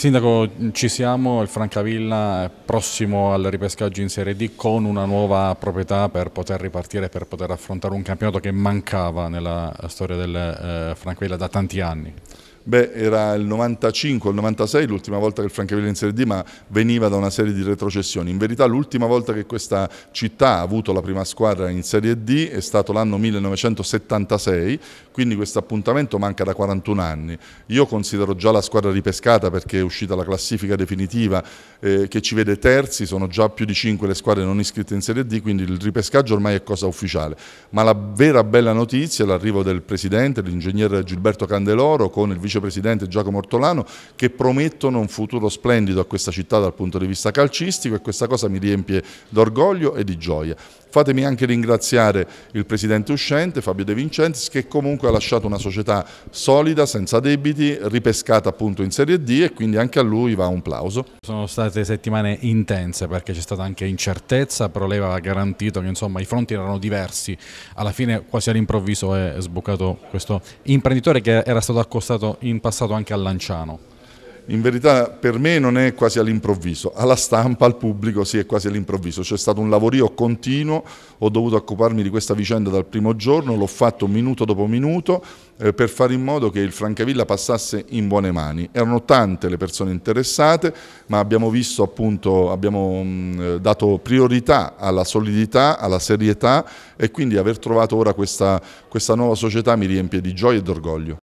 Sindaco, ci siamo, il Francavilla è prossimo al ripescaggio in Serie D con una nuova proprietà per poter ripartire, per poter affrontare un campionato che mancava nella storia del eh, Francavilla da tanti anni. Beh, era il 95, il 96 l'ultima volta che il Francavilla in Serie D, ma veniva da una serie di retrocessioni. In verità l'ultima volta che questa città ha avuto la prima squadra in Serie D è stato l'anno 1976, quindi questo appuntamento manca da 41 anni. Io considero già la squadra ripescata perché è uscita la classifica definitiva eh, che ci vede terzi, sono già più di 5 le squadre non iscritte in Serie D, quindi il ripescaggio ormai è cosa ufficiale. Ma la vera bella notizia è l'arrivo del presidente, l'ingegnere Gilberto Candeloro con il vice vicepresidente Giacomo Ortolano, che promettono un futuro splendido a questa città dal punto di vista calcistico e questa cosa mi riempie d'orgoglio e di gioia. Fatemi anche ringraziare il presidente uscente Fabio De Vincenzi che comunque ha lasciato una società solida, senza debiti, ripescata appunto in Serie D e quindi anche a lui va un plauso. Sono state settimane intense perché c'è stata anche incertezza, però lei aveva garantito che insomma i fronti erano diversi. Alla fine quasi all'improvviso è sboccato questo imprenditore che era stato accostato in passato anche a Lanciano? In verità per me non è quasi all'improvviso, alla stampa, al pubblico sì è quasi all'improvviso, c'è stato un lavorio continuo, ho dovuto occuparmi di questa vicenda dal primo giorno, l'ho fatto minuto dopo minuto eh, per fare in modo che il Francavilla passasse in buone mani. Erano tante le persone interessate, ma abbiamo visto appunto, abbiamo mh, mm, eh, dato priorità alla solidità, alla serietà e quindi aver trovato ora questa, questa nuova società mi riempie di gioia e d'orgoglio.